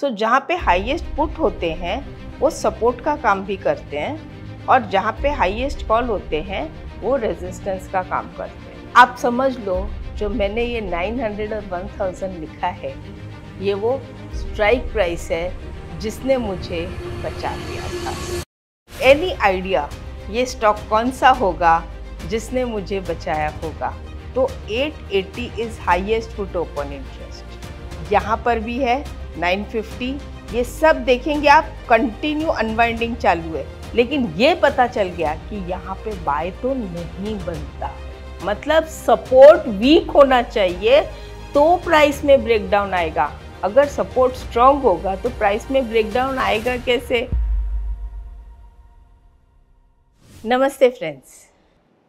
सो so, जहाँ पे highest put होते हैं वो सपोर्ट का काम भी करते हैं और जहाँ पे हाईएस्ट कॉल होते हैं वो रेजिस्टेंस का काम करते हैं आप समझ लो जो मैंने ये 900 और 1000 लिखा है ये वो स्ट्राइक प्राइस है जिसने मुझे बचा दिया था एनी आइडिया ये स्टॉक कौन सा होगा जिसने मुझे बचाया होगा तो 880 is highest put open interest यहाँ पर भी है 950 ये सब देखेंगे आप कंटिन्यू अनवाइंडिंग चालू है लेकिन ये पता चल गया कि यहाँ पे बाय तो नहीं बनता मतलब सपोर्ट वीक होना चाहिए तो प्राइस में ब्रेकडाउन आएगा अगर सपोर्ट स्ट्रांग होगा तो प्राइस में ब्रेकडाउन आएगा कैसे नमस्ते फ्रेंड्स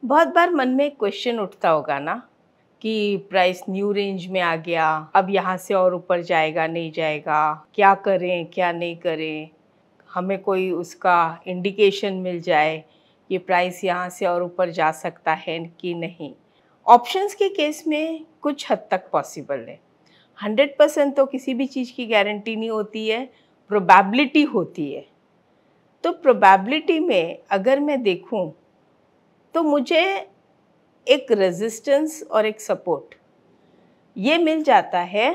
बहुत बार मन में क्वेश्चन उठता होगा ना कि प्राइस न्यू रेंज में आ गया अब यहाँ से और ऊपर जाएगा नहीं जाएगा क्या करें क्या नहीं करें हमें कोई उसका इंडिकेशन मिल जाए कि प्राइस यहाँ से और ऊपर जा सकता है कि नहीं ऑप्शंस के केस में कुछ हद तक पॉसिबल है हंड्रेड परसेंट तो किसी भी चीज़ की गारंटी नहीं होती है प्रोबेबिलिटी होती है तो प्रोबेबिलिटी में अगर मैं देखूं तो मुझे एक रेजिस्टेंस और एक सपोर्ट ये मिल जाता है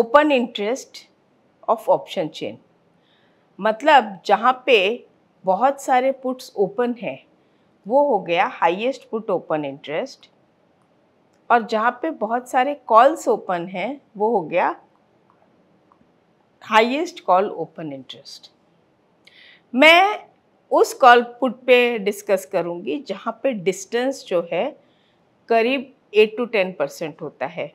open interest of option chain मतलब जहाँ पे बहुत सारे पुट्स ओपन हैं वो हो गया हाईएस्ट पुट ओपन इंटरेस्ट और जहाँ पे बहुत सारे कॉल्स ओपन हैं वो हो गया हाईएस्ट कॉल ओपन इंटरेस्ट मैं उस कॉलपुट पे डिस्कस करूँगी जहाँ पे डिस्टेंस जो है करीब एट टू टेन परसेंट होता है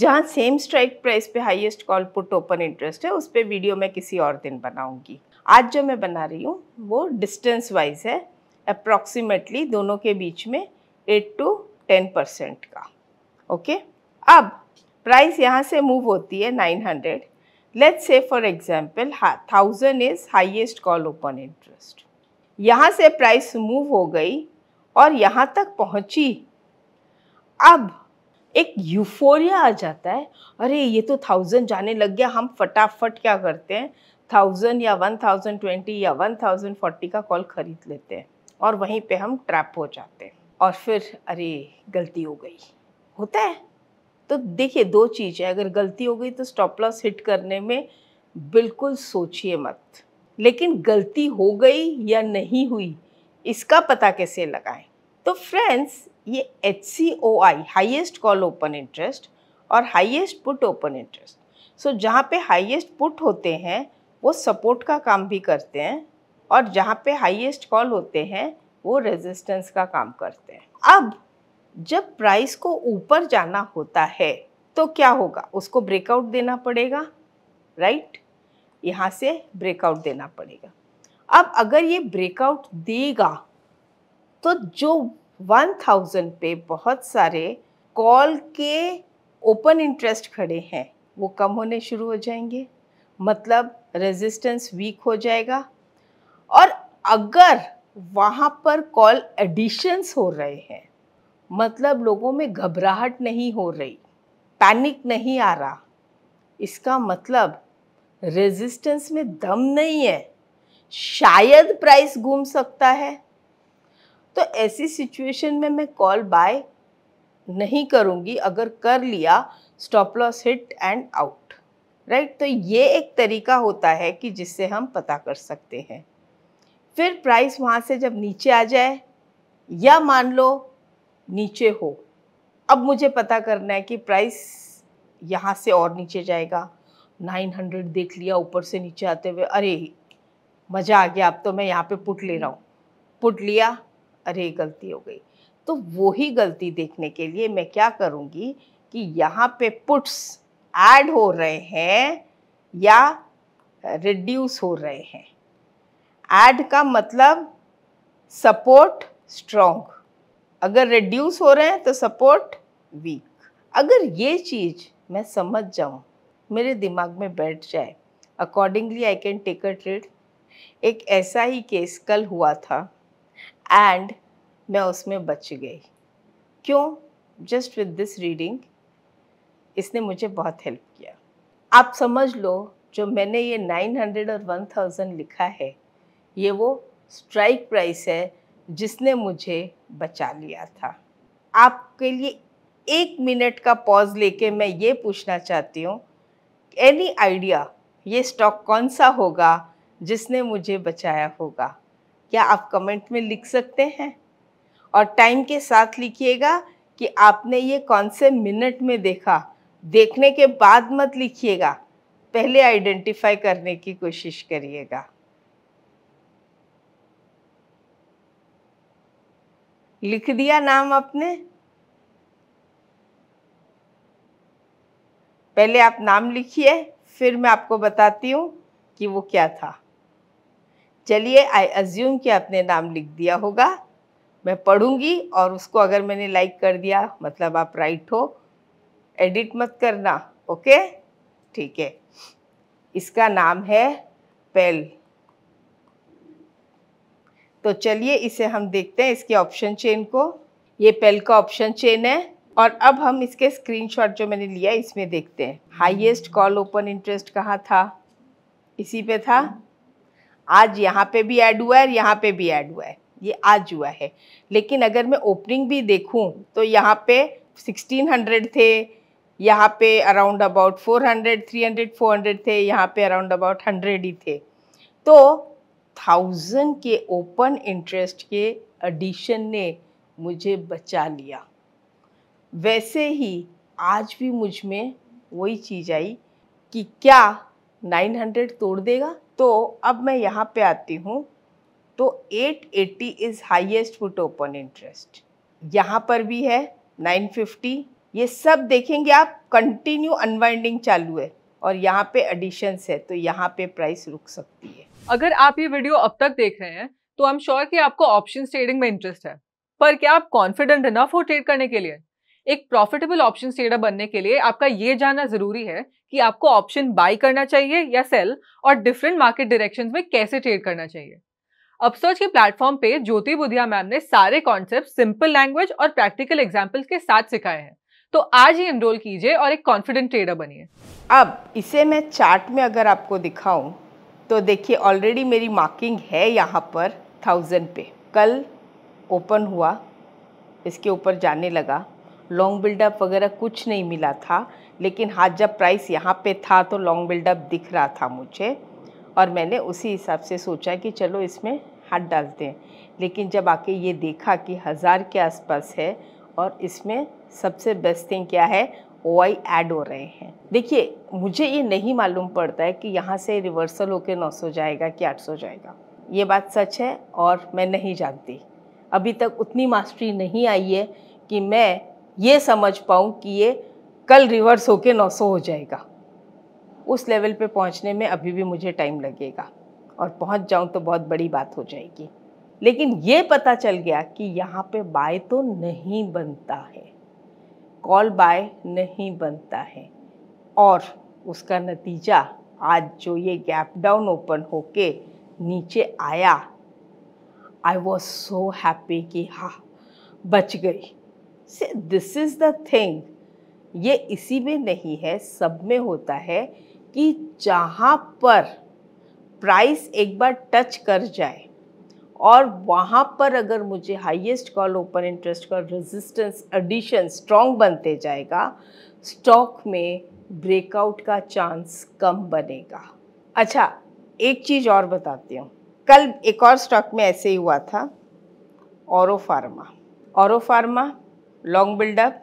जहाँ सेम स्ट्राइक प्राइस पे highest call put open interest है उस पर वीडियो मैं किसी और दिन बनाऊँगी आज जो मैं बना रही हूँ वो डिस्टेंस वाइज है अप्रॉक्सीमेटली दोनों के बीच में एट टू टेन परसेंट का ओके okay? अब प्राइस यहाँ से मूव होती है nine hundred let's say for example thousand is highest call open interest यहाँ से प्राइस मूव हो गई और यहाँ तक पहुँची अब एक यूफोरिया आ जाता है अरे ये तो थाउजेंड जाने लग गया हम फटाफट क्या करते हैं थाउजेंड या वन थाउजेंड ट्वेंटी या वन थाउजेंड फोर्टी का कॉल खरीद लेते हैं और वहीं पे हम ट्रैप हो जाते हैं और फिर अरे गलती हो गई होता है तो देखिए दो चीज़ है अगर गलती हो गई तो स्टॉप लॉस हिट करने में बिल्कुल सोचिए मत लेकिन गलती हो गई या नहीं हुई इसका पता कैसे लगाएं तो फ्रेंड्स ये H C O I highest call open interest और highest put open interest so जहाँ पे हाइएस्ट पुट होते हैं वो सपोर्ट का काम भी करते हैं और जहाँ पे हाइएस्ट कॉल होते हैं वो रेजिस्टेंस का काम करते हैं अब जब प्राइस को ऊपर जाना होता है तो क्या होगा उसको ब्रेकआउट देना पड़ेगा राइट यहाँ से ब्रेकआउट देना पड़ेगा अब अगर ये ब्रेकआउट देगा तो जो 1000 पे बहुत सारे कॉल के ओपन इंटरेस्ट खड़े हैं वो कम होने शुरू हो जाएंगे मतलब रेजिस्टेंस वीक हो जाएगा और अगर वहाँ पर कॉल एडिशंस हो रहे हैं मतलब लोगों में घबराहट नहीं हो रही पैनिक नहीं आ रहा इसका मतलब रेजिस्टेंस में दम नहीं है शायद प्राइस घूम सकता है तो ऐसी सिचुएशन में मैं कॉल बाय नहीं करूँगी अगर कर लिया stop loss hit and out right तो ये एक तरीका होता है कि जिससे हम पता कर सकते हैं फिर प्राइस वहाँ से जब नीचे आ जाए या मान लो नीचे हो अब मुझे पता करना है कि प्राइस यहाँ से और नीचे जाएगा नाइन हंड्रेड देख लिया ऊपर से नीचे आते हुए अरे मज़ा आ गया अब तो मैं यहाँ पे पुट ले रहा हूँ पुट लिया अरे गलती हो गई तो वही गलती देखने के लिए मैं क्या करूँगी कि यहाँ पे पुट्स ऐड हो रहे हैं या रिड्यूस हो रहे हैं ऐड का मतलब सपोर्ट स्ट्रॉन्ग अगर रिड्यूस हो रहे हैं तो सपोर्ट वीक अगर ये चीज़ मैं समझ जाऊँ मेरे दिमाग में बैठ जाए accordingly I can take a trade एक ऐसा ही केस कल हुआ था एंड मैं उसमें बच गई क्यों जस्ट विद दिस रीडिंग इसने मुझे बहुत हेल्प किया आप समझ लो जो मैंने ये 900 और 1000 लिखा है ये वो स्ट्राइक प्राइस है जिसने मुझे बचा लिया था आपके लिए एक मिनट का पॉज लेके मैं ये पूछना चाहती हूँ एनी आइडिया ये स्टॉक कौन सा होगा जिसने मुझे बचाया होगा क्या आप कमेंट में लिख सकते हैं और टाइम के साथ लिखिएगा कि आपने ये कौन से मिनट में देखा देखने के बाद मत लिखिएगा पहले आइडेंटिफाई करने की कोशिश करिएगा लिख दिया नाम आपने पहले आप नाम लिखिए फिर मैं आपको बताती हूँ कि वो क्या था चलिए आई अज्यूम कि आपने नाम लिख दिया होगा मैं पढ़ूंगी और उसको अगर मैंने लाइक कर दिया मतलब आप राइट हो एडिट मत करना ओके ठीक है इसका नाम है पेल तो चलिए इसे हम देखते हैं इसके ऑप्शन चेन को ये पेल का ऑप्शन चेन है और अब हम इसके स्क्रीनशॉट जो मैंने लिया इसमें देखते हैं हाईएस्ट कॉल ओपन इंटरेस्ट कहाँ था इसी पे था आज यहाँ पे भी ऐड हुआ है यहाँ पे भी ऐड हुआ है ये आज हुआ है लेकिन अगर मैं ओपनिंग भी देखूँ तो यहाँ पे 1600 थे यहाँ पे अराउंड अबाउट 400, 300, 400 थे यहाँ पे अराउंड अबाउट 100 ही थे तो थाउजेंड के ओपन इंटरेस्ट के एडिशन ने मुझे बचा लिया वैसे ही आज भी मुझ में वही चीज़ आई कि क्या 900 तोड़ देगा तो अब मैं यहाँ पे आती हूँ तो 880 is highest put open interest यहाँ पर भी है 950 ये सब देखेंगे आप कंटिन्यू अनवाइंडिंग चालू है और यहाँ पे एडिशंस है तो यहाँ पे प्राइस रुक सकती है अगर आप ये वीडियो अब तक देख रहे हैं तो आई एम श्योर कि आपको ऑप्शन ट्रेडिंग में इंटरेस्ट है पर क्या आप कॉन्फिडेंट इनफ हो ट्रेड करने के लिए एक प्रॉफिटेबल ऑप्शन ट्रेडर बनने के लिए आपका ये जानना जरूरी है कि आपको ऑप्शन बाय करना चाहिए या सेल और डिफरेंट मार्केट डायरेक्शंस में कैसे ट्रेड करना चाहिए अपसर्च के प्लेटफॉर्म पे ज्योति बुधिया मैम ने सारे कॉन्सेप्ट सिंपल लैंग्वेज और प्रैक्टिकल एग्जाम्पल्स के साथ सिखाए हैं तो आज ही एनरोल कीजिए और एक कॉन्फिडेंट ट्रेडर बनिए अब इसे मैं चार्ट में अगर आपको दिखाऊं तो देखिए ऑलरेडी मेरी मार्किंग है यहाँ पर थाउजेंड पे कल ओपन हुआ इसके ऊपर जाने लगा लॉन्ग बिल्डअप वगैरह कुछ नहीं मिला था लेकिन हाथ जब प्राइस यहाँ पे था तो लॉन्ग बिल्डअप दिख रहा था मुझे और मैंने उसी हिसाब से सोचा कि चलो इसमें हाथ डालते हैं लेकिन जब आके ये देखा कि हज़ार के आसपास है और इसमें सबसे बेस्ट थिंग क्या है ओ आई एड हो रहे हैं देखिए मुझे ये नहीं मालूम पड़ता है कि यहाँ से रिवर्सल होकर सौ जाएगा कि आठ सौ जाएगा ये बात सच है और मैं नहीं जानती अभी तक उतनी मास्टरी नहीं आई है कि मैं ये समझ पाऊँ कि ये कल रिवर्स होके 900 हो जाएगा उस लेवल पे पहुँचने में अभी भी मुझे टाइम लगेगा और पहुँच जाऊँ तो बहुत बड़ी बात हो जाएगी लेकिन ये पता चल गया कि यहाँ पे बाय तो नहीं बनता है कॉल बाय नहीं बनता है और उसका नतीजा आज जो ये गैप डाउन ओपन होके नीचे आया आई वॉज सो हैप्पी कि हाँ बच गई से दिस इज़ द थिंग ये इसी में नहीं है सब में होता है कि जहाँ पर प्राइस एक बार टच कर जाए और वहाँ पर अगर मुझे हाईएस्ट कॉल ओपन इंटरेस्ट का रेजिस्टेंस एडिशन स्ट्रॉन्ग बनते जाएगा स्टॉक में ब्रेकआउट का चांस कम बनेगा अच्छा एक चीज़ और बताती हूँ कल एक और स्टॉक में ऐसे ही हुआ था Auro pharma Auro pharma long buildup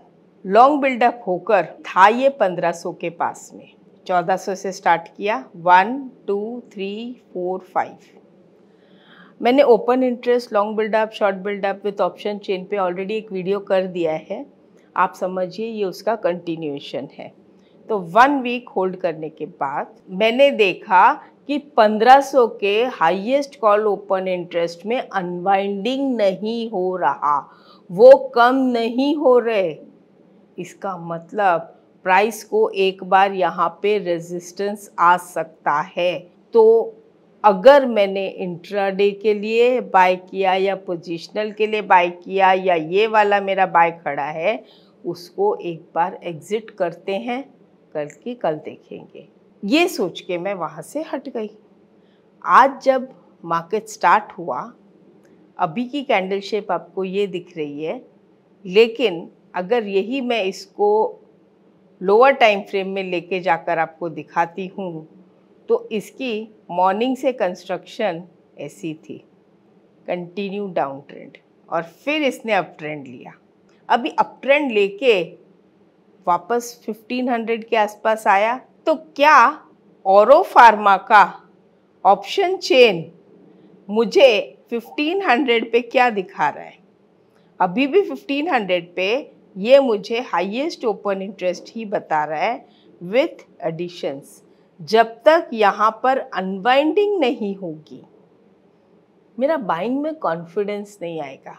long buildup होकर था ये 1500 के पास में 1400 से स्टार्ट किया one two three four five मैंने open interest long buildup short buildup with option chain पे ऑलरेडी एक वीडियो कर दिया है आप समझिए ये उसका कंटिन्यूएशन है तो वन वीक होल्ड करने के बाद मैंने देखा कि 1500 के हाईएस्ट कॉल ओपन इंटरेस्ट में अनवाइंडिंग नहीं हो रहा वो कम नहीं हो रहे इसका मतलब प्राइस को एक बार यहाँ पे रेजिस्टेंस आ सकता है तो अगर मैंने इंट्राडे के लिए बाय किया या पोजिशनल के लिए बाय किया या ये वाला मेरा बाय खड़ा है उसको एक बार एग्ज़िट करते हैं करके कल देखेंगे ये सोच के मैं वहाँ से हट गई आज जब मार्केट स्टार्ट हुआ अभी की कैंडल शेप आपको ये दिख रही है लेकिन अगर यही मैं इसको लोअर टाइम फ्रेम में लेके जाकर आपको दिखाती हूँ तो इसकी मॉर्निंग से कंस्ट्रक्शन ऐसी थी कंटिन्यू डाउन ट्रेंड और फिर इसने अप ट्रेंड लिया अभी अप ट्रेंड लेके वापस 1500 के आसपास आया तो क्या औरो फार्मा का ऑप्शन चेन मुझे 1500 पे क्या दिखा रहा है अभी भी 1500 पे ये मुझे हाईएस्ट ओपन इंटरेस्ट ही बता रहा है विथ एडिशंस जब तक यहाँ पर अनवाइंडिंग नहीं होगी मेरा बाइंग में कॉन्फिडेंस नहीं आएगा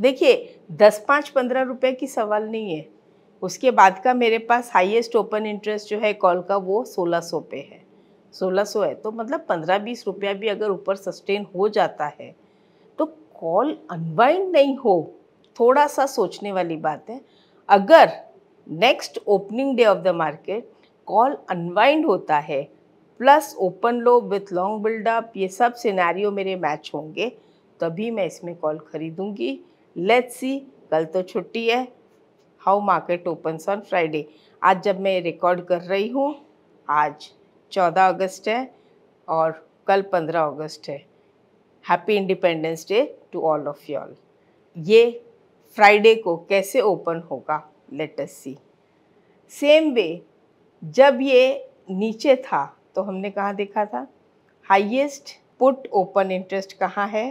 देखिए दस पाँच पंद्रह रुपए की सवाल नहीं है उसके बाद का मेरे पास हाईएस्ट ओपन इंटरेस्ट जो है कॉल का वो सोलह सौ पे है सौ है तो मतलब पंद्रह बीस रुपया भी अगर ऊपर सस्टेन हो जाता है तो कॉल अनवाइंड नहीं हो थोड़ा सा सोचने वाली बात है अगर next opening day of the market call unwind होता है plus open low with long buildup ये सब सिनारियों मेरे मैच होंगे तभी मैं इसमें कॉल खरीदूंगी लेट्स सी कल तो छुट्टी है how market opens on Friday आज जब मैं रिकॉर्ड कर रही हूँ आज चौदह अगस्त है और कल पंद्रह अगस्त है happy independence day to all of all ये फ्राइडे को कैसे ओपन होगा अस सी सेम वे जब ये नीचे था तो हमने कहाँ देखा था हाईएस्ट पुट ओपन इंटरेस्ट कहाँ है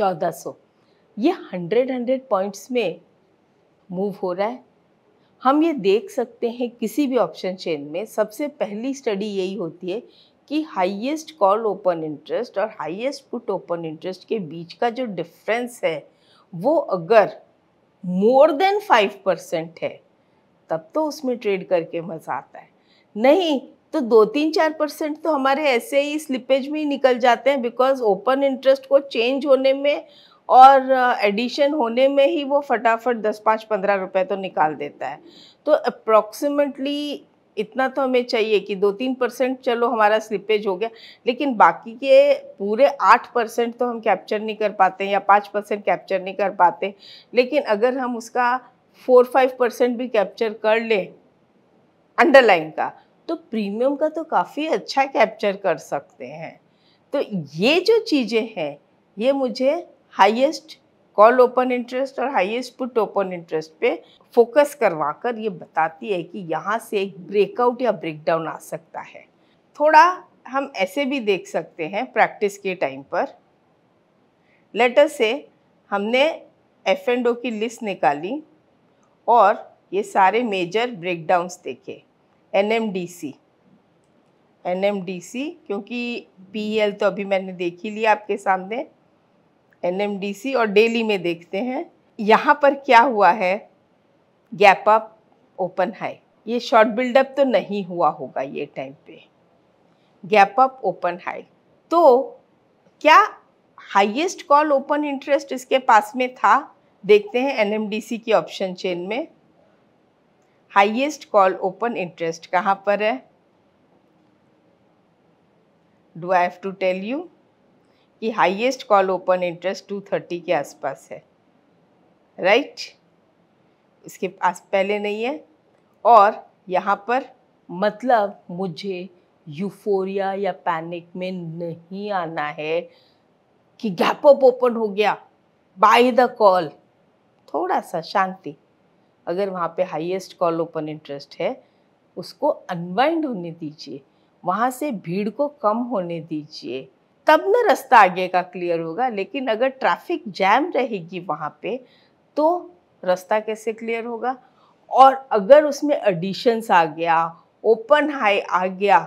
1400 ये हंड्रेड हंड्रेड पॉइंट्स में मूव हो रहा है हम ये देख सकते हैं किसी भी ऑप्शन चेन में सबसे पहली स्टडी यही होती है कि हाईएस्ट कॉल ओपन इंटरेस्ट और हाईएस्ट पुट ओपन इंटरेस्ट के बीच का जो डिफरेंस है वो अगर मोर देन फाइव परसेंट है तब तो उसमें ट्रेड करके मज़ा आता है नहीं तो दो तीन चार परसेंट तो हमारे ऐसे ही स्लिपेज में ही निकल जाते हैं बिकॉज ओपन इंटरेस्ट को चेंज होने में और एडिशन होने में ही वो फटाफट दस पाँच पंद्रह रुपए तो निकाल देता है तो अप्रॉक्सीमेटली इतना तो हमें चाहिए कि दो तीन परसेंट चलो हमारा स्लिपेज हो गया लेकिन बाकी के पूरे आठ परसेंट तो हम कैप्चर नहीं कर पाते या पाँच परसेंट कैप्चर नहीं कर पाते लेकिन अगर हम उसका फोर फाइव परसेंट भी कैप्चर कर लें अंडरलाइन का तो प्रीमियम का तो काफ़ी अच्छा कैप्चर कर सकते हैं तो ये जो चीज़ें हैं ये मुझे हाईएस्ट कॉल ओपन इंटरेस्ट और हाईएस्ट पुट ओपन इंटरेस्ट पे फोकस करवा कर ये बताती है कि यहाँ से एक ब्रेकआउट या ब्रेकडाउन आ सकता है थोड़ा हम ऐसे भी देख सकते हैं प्रैक्टिस के टाइम पर लेटर से हमने एफ एंड ओ की लिस्ट निकाली और ये सारे मेजर ब्रेकडाउंस देखे N M D C N M D C क्योंकि पी एल e तो अभी मैंने देख ही लिया आपके सामने एनएमडीसी और डेली में देखते हैं यहाँ पर क्या हुआ है गैप अप ओपन हाई ये शॉर्ट बिल्डअप तो नहीं हुआ होगा ये टाइम पे गैप अप ओपन हाई तो क्या हाईएस्ट कॉल ओपन इंटरेस्ट इसके पास में था देखते हैं एनएमडीसी की ऑप्शन चेन में हाईएस्ट कॉल ओपन इंटरेस्ट कहाँ पर है do I have to tell you कि हाईएस्ट कॉल ओपन इंटरेस्ट 230 के आसपास है राइट इसके पास पहले नहीं है और यहाँ पर मतलब मुझे यूफोरिया या पैनिक में नहीं आना है कि गैप अप ओपन हो गया बाय द कॉल थोड़ा सा शांति अगर वहाँ पे हाईएस्ट कॉल ओपन इंटरेस्ट है उसको अनवाइंड होने दीजिए वहाँ से भीड़ को कम होने दीजिए तब ना रास्ता आगे का क्लियर होगा लेकिन अगर ट्रैफिक जैम रहेगी वहाँ पे तो रास्ता कैसे क्लियर होगा और अगर उसमें एडिशंस आ गया ओपन हाई आ गया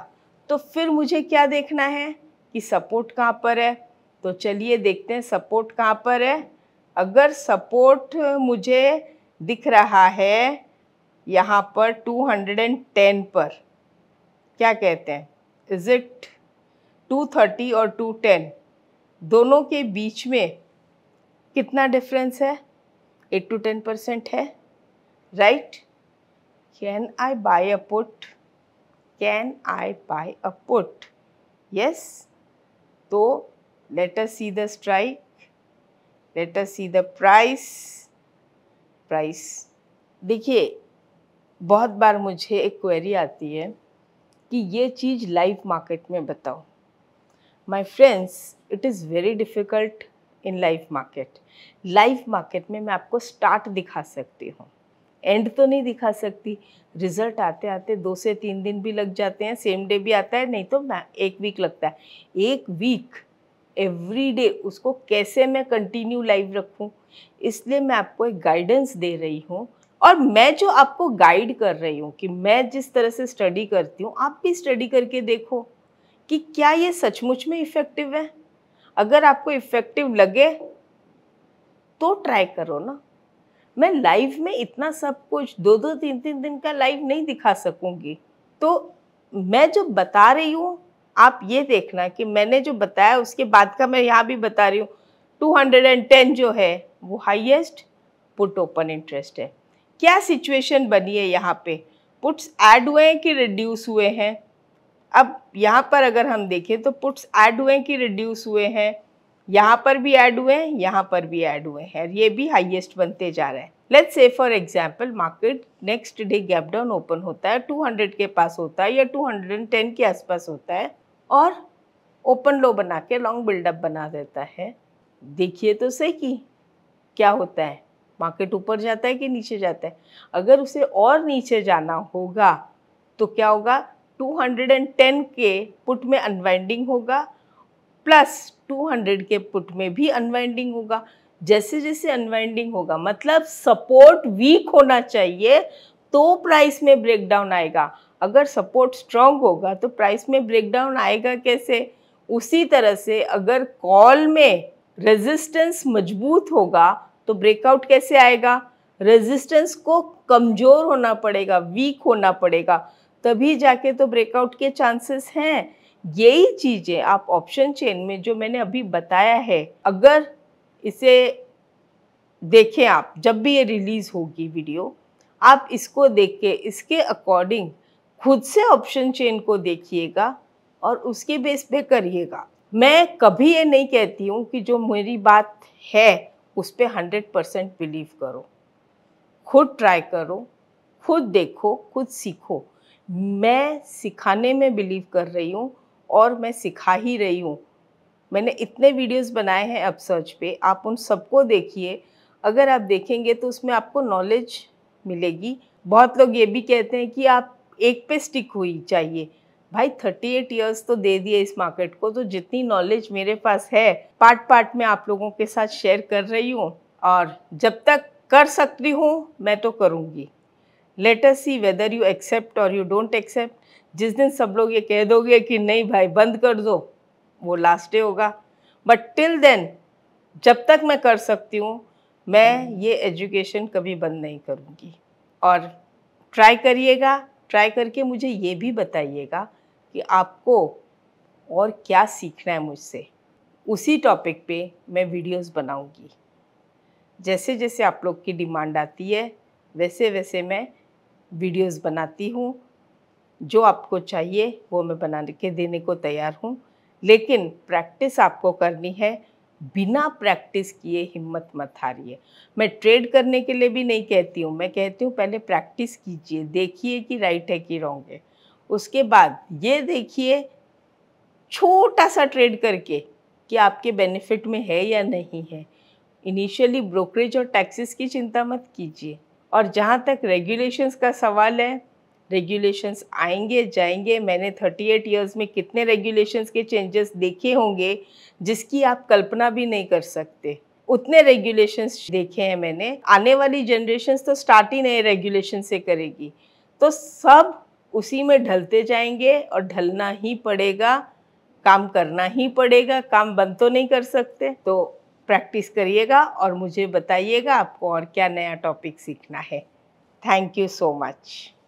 तो फिर मुझे क्या देखना है कि सपोर्ट कहाँ पर है तो चलिए देखते हैं सपोर्ट कहाँ पर है अगर सपोर्ट मुझे दिख रहा है यहाँ पर 210 पर क्या कहते हैं इज़ इट 230 और 210 दोनों के बीच में कितना डिफरेंस है 8 टू 10 परसेंट है right can I buy a put can I buy a put yes तो let us see the strike let us see the price price देखिए बहुत बार मुझे एक क्वेरी आती है कि ये चीज़ लाइव मार्केट में बताओ my friends it is very difficult in live market live market में मैं आपको स्टार्ट दिखा सकती हूँ एंड तो नहीं दिखा सकती रिजल्ट आते आते दो से तीन दिन भी लग जाते हैं सेम डे भी आता है नहीं तो मैं एक वीक लगता है एक वीक एवरी डे उसको कैसे मैं कंटिन्यू लाइव रखूं इसलिए मैं आपको एक गाइडेंस दे रही हूं और मैं जो आपको गाइड कर रही हूं कि मैं जिस तरह से स्टडी करती हूं आप भी स्टडी करके देखो कि क्या ये सचमुच में इफ़ेक्टिव है अगर आपको इफ़ेक्टिव लगे तो ट्राई करो ना मैं लाइव में इतना सब कुछ दो दो तीन तीन दिन का लाइव नहीं दिखा सकूंगी तो मैं जो बता रही हूँ आप ये देखना कि मैंने जो बताया उसके बाद का मैं यहाँ भी बता रही हूँ 210 जो है वो हाईएस्ट पुट ओपन इंटरेस्ट है क्या सिचुएशन बनी है यहाँ पे पुट्स ऐड हुए हैं कि रिड्यूस हुए हैं अब यहाँ पर अगर हम देखें तो पुट्स ऐड हुए कि रिड्यूस हुए हैं यहाँ पर भी ऐड हुए हैं यहाँ पर भी ऐड हुए हैं ये भी हाईएस्ट बनते जा रहे हैं let's say for example market next day gap down open होता है 200 के पास होता है या 210 के आसपास होता है और ओपन लो बना के लॉन्ग बिल्डअप बना देता है देखिए तो सही कि क्या होता है मार्केट ऊपर जाता है कि नीचे जाता है अगर उसे और नीचे जाना होगा तो क्या होगा 210 के पुट में अनवाइंडिंग होगा प्लस 200 के पुट में भी अनवाइंडिंग होगा जैसे जैसे अनवाइंडिंग होगा मतलब सपोर्ट वीक होना चाहिए तो प्राइस में ब्रेकडाउन आएगा अगर सपोर्ट स्ट्रांग होगा तो प्राइस में ब्रेकडाउन आएगा कैसे उसी तरह से अगर कॉल में रेजिस्टेंस मजबूत होगा तो ब्रेकआउट कैसे आएगा रेजिस्टेंस को कमज़ोर होना पड़ेगा वीक होना पड़ेगा तभी जाके तो ब्रेकआउट के चांसेस हैं यही चीज़ें आप ऑप्शन चेन में जो मैंने अभी बताया है अगर इसे देखें आप जब भी ये रिलीज़ होगी वीडियो आप इसको देख के इसके अकॉर्डिंग खुद से ऑप्शन चेन को देखिएगा और उसके बेस पे करिएगा मैं कभी ये नहीं कहती हूँ कि जो मेरी बात है उस पर हंड्रेड परसेंट बिलीव करो खुद ट्राई करो खुद देखो खुद सीखो मैं सिखाने में बिलीव कर रही हूँ और मैं सिखा ही रही हूँ मैंने इतने वीडियोस बनाए हैं अब सर्च पे आप उन सबको देखिए अगर आप देखेंगे तो उसमें आपको नॉलेज मिलेगी बहुत लोग ये भी कहते हैं कि आप एक पे स्टिक हुई चाहिए भाई थर्टी एट ईयर्स तो दे दिए इस मार्केट को तो जितनी नॉलेज मेरे पास है पार्ट पार्ट में आप लोगों के साथ शेयर कर रही हूँ और जब तक कर सकती हूँ मैं तो करूँगी let us see whether you accept और यू डोंट एक्सेप्ट जिस दिन सब लोग ये कह दोगे कि नहीं भाई बंद कर दो वो लास्ट डे होगा बट टिल देन जब तक मैं कर सकती हूँ मैं ये एजुकेशन कभी बंद नहीं करूँगी और ट्राई करिएगा ट्राई करके मुझे ये भी बताइएगा कि आपको और क्या सीखना है मुझसे उसी टॉपिक पे मैं वीडियोस बनाऊंगी जैसे जैसे आप लोग की डिमांड आती है वैसे वैसे मैं वीडियोस बनाती हूँ जो आपको चाहिए वो मैं बना के देने को तैयार हूँ लेकिन प्रैक्टिस आपको करनी है बिना प्रैक्टिस किए हिम्मत मत हारिए मैं ट्रेड करने के लिए भी नहीं कहती हूँ मैं कहती हूँ पहले प्रैक्टिस कीजिए देखिए कि राइट है कि रॉन्ग है उसके बाद ये देखिए छोटा सा ट्रेड करके कि आपके बेनिफिट में है या नहीं है इनिशियली ब्रोकरेज और टैक्सेस की चिंता मत कीजिए और जहाँ तक रेगुलेशंस का सवाल है रेगुलेशंस आएंगे जाएंगे मैंने 38 इयर्स में कितने रेगुलेशंस के चेंजेस देखे होंगे जिसकी आप कल्पना भी नहीं कर सकते उतने रेगुलेशंस देखे हैं मैंने आने वाली जनरेशन तो स्टार्ट ही नए रेगुलेशन से करेगी तो सब उसी में ढलते जाएंगे और ढलना ही पड़ेगा काम करना ही पड़ेगा काम बंद तो नहीं कर सकते तो प्रैक्टिस करिएगा और मुझे बताइएगा आपको और क्या नया टॉपिक सीखना है थैंक यू सो मच